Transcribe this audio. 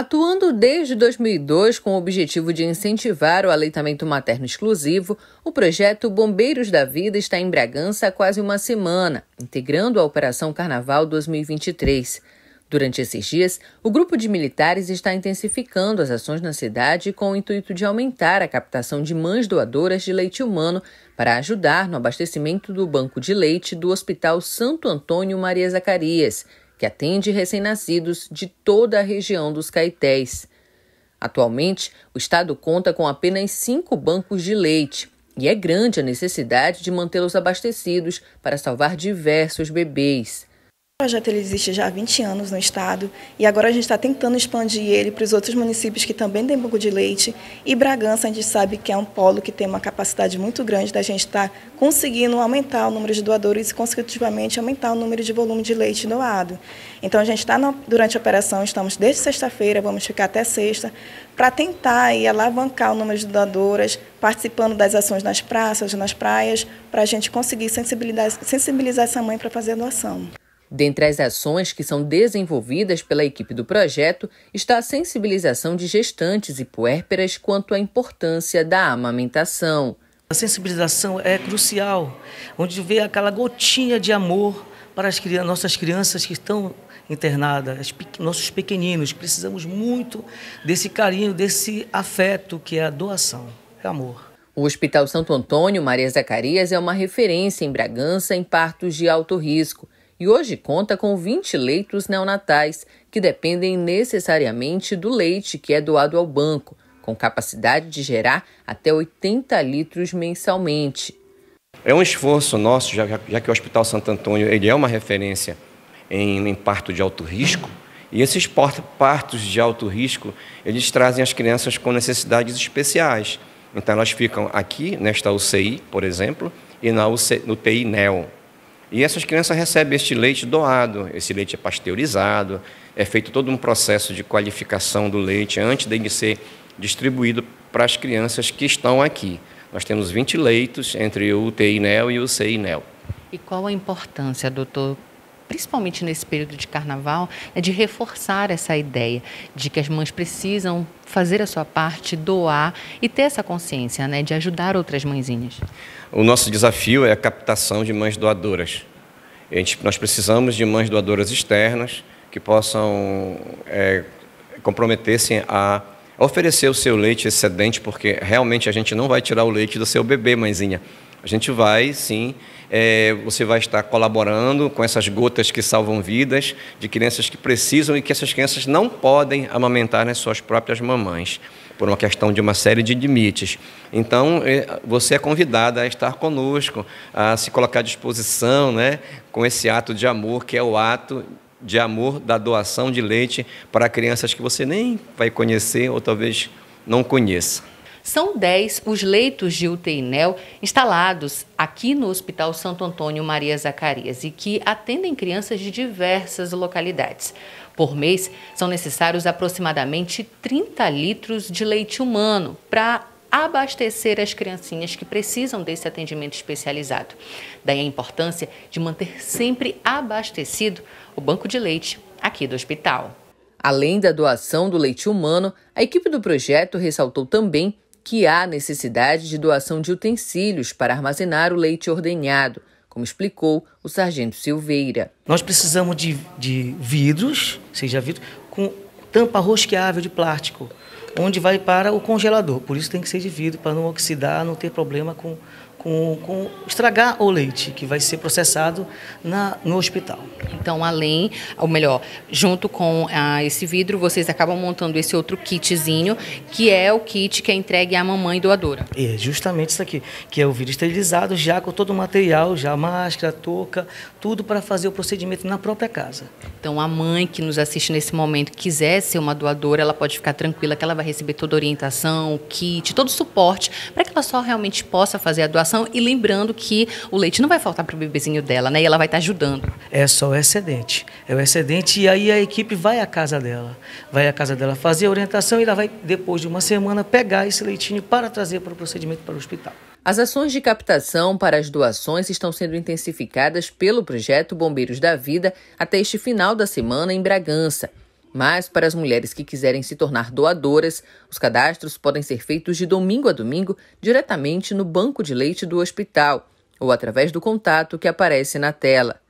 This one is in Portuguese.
Atuando desde 2002 com o objetivo de incentivar o aleitamento materno exclusivo, o projeto Bombeiros da Vida está em Bragança há quase uma semana, integrando a Operação Carnaval 2023. Durante esses dias, o grupo de militares está intensificando as ações na cidade com o intuito de aumentar a captação de mães doadoras de leite humano para ajudar no abastecimento do banco de leite do Hospital Santo Antônio Maria Zacarias que atende recém-nascidos de toda a região dos Caetés. Atualmente, o estado conta com apenas cinco bancos de leite e é grande a necessidade de mantê-los abastecidos para salvar diversos bebês. O projeto ele existe já há 20 anos no estado e agora a gente está tentando expandir ele para os outros municípios que também têm pouco de Leite e Bragança a gente sabe que é um polo que tem uma capacidade muito grande da gente estar tá conseguindo aumentar o número de doadores e consecutivamente aumentar o número de volume de leite doado. Então a gente está durante a operação, estamos desde sexta-feira, vamos ficar até sexta, para tentar e alavancar o número de doadoras, participando das ações nas praças, nas praias, para a gente conseguir sensibilizar, sensibilizar essa mãe para fazer a doação. Dentre as ações que são desenvolvidas pela equipe do projeto está a sensibilização de gestantes e puérperas quanto à importância da amamentação. A sensibilização é crucial, onde vê aquela gotinha de amor para as crianças, nossas crianças que estão internadas, nossos pequeninos. Precisamos muito desse carinho, desse afeto que é a doação, é amor. O Hospital Santo Antônio Maria Zacarias é uma referência em Bragança em partos de alto risco e hoje conta com 20 leitos neonatais, que dependem necessariamente do leite que é doado ao banco, com capacidade de gerar até 80 litros mensalmente. É um esforço nosso, já, já que o Hospital Santo Antônio ele é uma referência em, em parto de alto risco, e esses partos de alto risco, eles trazem as crianças com necessidades especiais. Então, elas ficam aqui, nesta UCI, por exemplo, e na UCI, UTI NEO, e essas crianças recebem este leite doado, esse leite é pasteurizado, é feito todo um processo de qualificação do leite antes de ser distribuído para as crianças que estão aqui. Nós temos 20 leitos entre o UTI-NEL e o Cinel. E qual a importância, doutor, principalmente nesse período de carnaval, é de reforçar essa ideia de que as mães precisam fazer a sua parte, doar e ter essa consciência né, de ajudar outras mãezinhas. O nosso desafio é a captação de mães doadoras. Gente, nós precisamos de mães doadoras externas que possam é, comprometer-se a oferecer o seu leite excedente, porque realmente a gente não vai tirar o leite do seu bebê, mãezinha. A gente vai, sim, é, você vai estar colaborando com essas gotas que salvam vidas de crianças que precisam e que essas crianças não podem amamentar nas né, suas próprias mamães, por uma questão de uma série de limites. Então, é, você é convidada a estar conosco, a se colocar à disposição né, com esse ato de amor, que é o ato de amor da doação de leite para crianças que você nem vai conhecer ou talvez não conheça são 10 os leitos de UTI-NEL instalados aqui no Hospital Santo Antônio Maria Zacarias e que atendem crianças de diversas localidades. Por mês, são necessários aproximadamente 30 litros de leite humano para abastecer as criancinhas que precisam desse atendimento especializado. Daí a importância de manter sempre abastecido o banco de leite aqui do hospital. Além da doação do leite humano, a equipe do projeto ressaltou também que há necessidade de doação de utensílios para armazenar o leite ordenhado, como explicou o sargento Silveira. Nós precisamos de, de vidros, seja vidro, com tampa rosqueável de plástico, onde vai para o congelador. Por isso tem que ser de vidro, para não oxidar, não ter problema com com, com, estragar o leite que vai ser processado na, no hospital. Então, além, ou melhor, junto com ah, esse vidro, vocês acabam montando esse outro kitzinho, que é o kit que é entregue à mamãe doadora. É, justamente isso aqui, que é o vidro esterilizado, já com todo o material, já máscara, touca, tudo para fazer o procedimento na própria casa. Então, a mãe que nos assiste nesse momento quiser ser uma doadora, ela pode ficar tranquila que ela vai receber toda a orientação, o kit, todo o suporte, para que ela só realmente possa fazer a doação alimentação e lembrando que o leite não vai faltar para o bebezinho dela, né? E ela vai estar tá ajudando. É só o excedente. É o excedente e aí a equipe vai à casa dela. Vai à casa dela fazer a orientação e ela vai, depois de uma semana, pegar esse leitinho para trazer para o procedimento para o hospital. As ações de captação para as doações estão sendo intensificadas pelo projeto Bombeiros da Vida até este final da semana em Bragança. Mas, para as mulheres que quiserem se tornar doadoras, os cadastros podem ser feitos de domingo a domingo diretamente no banco de leite do hospital ou através do contato que aparece na tela.